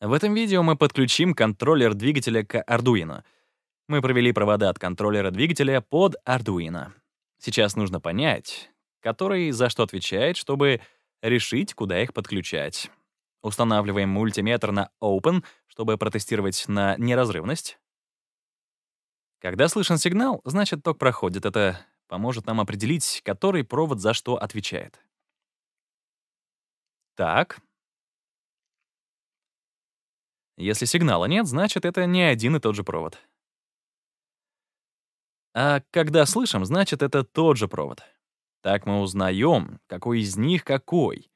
В этом видео мы подключим контроллер двигателя к Arduino. Мы провели провода от контроллера двигателя под Arduino. Сейчас нужно понять, который за что отвечает, чтобы решить, куда их подключать. Устанавливаем мультиметр на Open, чтобы протестировать на неразрывность. Когда слышен сигнал, значит, ток проходит. Это поможет нам определить, который провод за что отвечает. Так, если сигнала нет, значит, это не один и тот же провод. А когда слышим, значит, это тот же провод. Так мы узнаем, какой из них какой.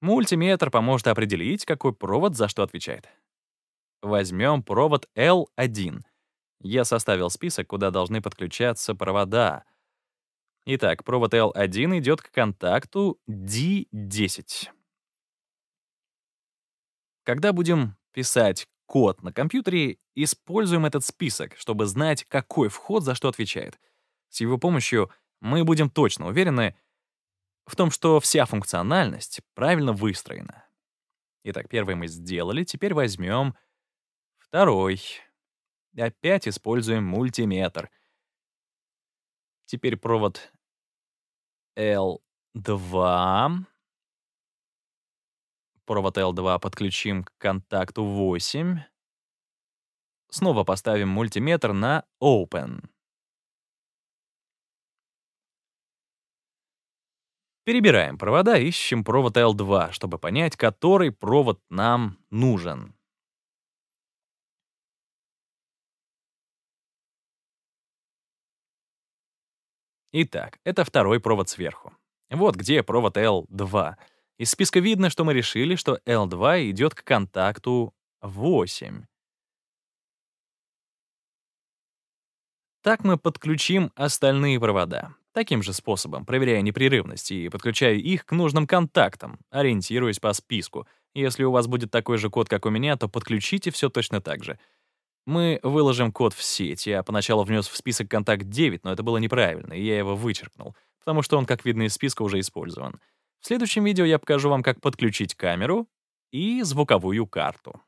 Мультиметр поможет определить, какой провод за что отвечает. Возьмем провод L1. Я составил список, куда должны подключаться провода. Итак, провод L1 идет к контакту D10. Когда будем писать код на компьютере, используем этот список, чтобы знать, какой вход за что отвечает. С его помощью мы будем точно уверены в том, что вся функциональность правильно выстроена. Итак, первый мы сделали, теперь возьмем второй. Опять используем мультиметр. Теперь провод L2. Провод L2 подключим к контакту 8. Снова поставим мультиметр на Open. Перебираем провода, ищем провод L2, чтобы понять, который провод нам нужен. Итак, это второй провод сверху. Вот где провод L2. Из списка видно, что мы решили, что L2 идет к контакту 8. Так мы подключим остальные провода. Таким же способом, проверяя непрерывность и подключая их к нужным контактам, ориентируясь по списку. Если у вас будет такой же код, как у меня, то подключите все точно так же. Мы выложим код в сеть. Я поначалу внес в список контакт 9, но это было неправильно, и я его вычеркнул, потому что он, как видно из списка, уже использован. В следующем видео я покажу вам, как подключить камеру и звуковую карту.